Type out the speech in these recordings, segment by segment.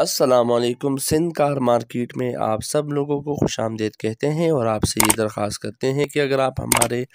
असलकम Sindh car market में आप सब लोगों को खुश आमदेद कहते हैं और आपसे ये दरख्वास्त करते हैं कि अगर आप हमारे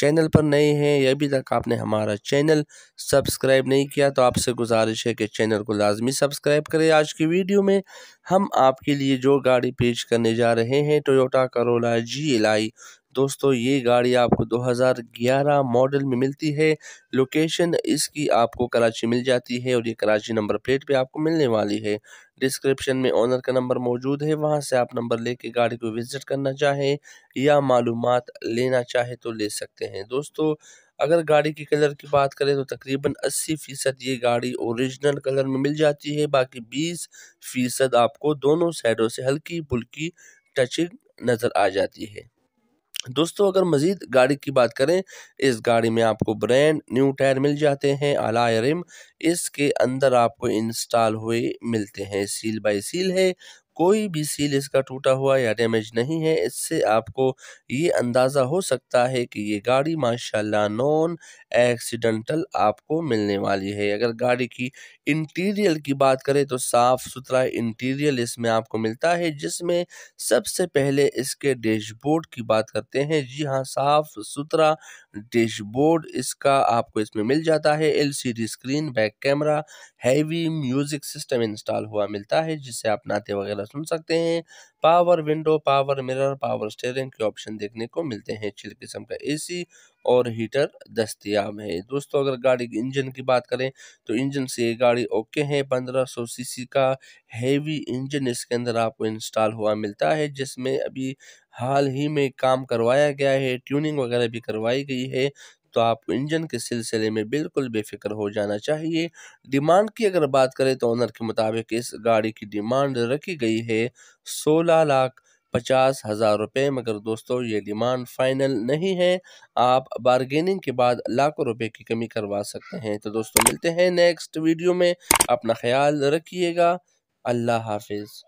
चैनल पर नए हैं या अभी तक आपने हमारा चैनल सब्सक्राइब नहीं किया तो आपसे गुजारिश है कि चैनल को लाजमी सब्सक्राइब करें आज की वीडियो में हम आपके लिए जो गाड़ी पेश करने जा रहे हैं Toyota Corolla G L I दोस्तों ये गाड़ी आपको 2011 मॉडल में मिलती है लोकेशन इसकी आपको कराची मिल जाती है और ये कराची नंबर प्लेट पे आपको मिलने वाली है डिस्क्रिप्शन में ओनर का नंबर मौजूद है वहाँ से आप नंबर लेके गाड़ी को विज़िट करना चाहें या मालूम लेना चाहे तो ले सकते हैं दोस्तों अगर गाड़ी की कलर की बात करें तो तकरीबन 80 फ़ीसद ये गाड़ी ओरिजिनल कलर में मिल जाती है बाकी 20 फ़ीसद आपको दोनों साइडों से हल्की फुल्की टचिंग नज़र आ जाती है दोस्तों अगर मज़ीद गाड़ी की बात करें इस गाड़ी में आपको ब्रांड न्यू टायर मिल जाते हैं अलाय रिम इसके अंदर आपको इंस्टॉल हुए मिलते हैं सील बाय सील है कोई भी सील इसका टूटा हुआ या डैमेज नहीं है इससे आपको ये अंदाज़ा हो सकता है कि ये गाड़ी माशाल्लाह नॉन एक्सीडेंटल आपको मिलने वाली है अगर गाड़ी की इंटीरियर की बात करें तो साफ़ सुथरा इंटीरियर इसमें आपको मिलता है जिसमें सबसे पहले इसके डैशबोर्ड की बात करते हैं जी हाँ साफ़ सुथरा डैशबोर्ड इसका आपको इसमें मिल जाता है L screen back back camera heavy music system install हुआ मिलता है जिससे आप नाते वगैरह सुन सकते हैं power window power mirror power steering के ऑप्शन देखने को मिलते हैं चिल किस्म का एसी और हीटर दस्तियाब है दोस्तों अगर गाड़ी के इंजन की बात करें तो इंजन से ये गाड़ी ओके है 1500 सीसी का हैवी इंजन इसके अंदर आपको इंस्टॉल हुआ मिलता है जिसमें अभी हाल ही में काम करवाया गया है ट्यूनिंग वगैरह भी करवाई गई है तो आप इंजन के सिलसिले में बिल्कुल बेफिक्र हो जाना चाहिए डिमांड की अगर बात करें तो ओनर के मुताबिक इस गाड़ी की डिमांड रखी गई है सोलह लाख पचास हज़ार रुपये मगर दोस्तों ये डिमांड फाइनल नहीं है आप बारगेनिंग के बाद लाखों रुपए की कमी करवा सकते हैं तो दोस्तों मिलते हैं नेक्स्ट वीडियो में अपना ख्याल रखिएगा अल्लाह हाफिज़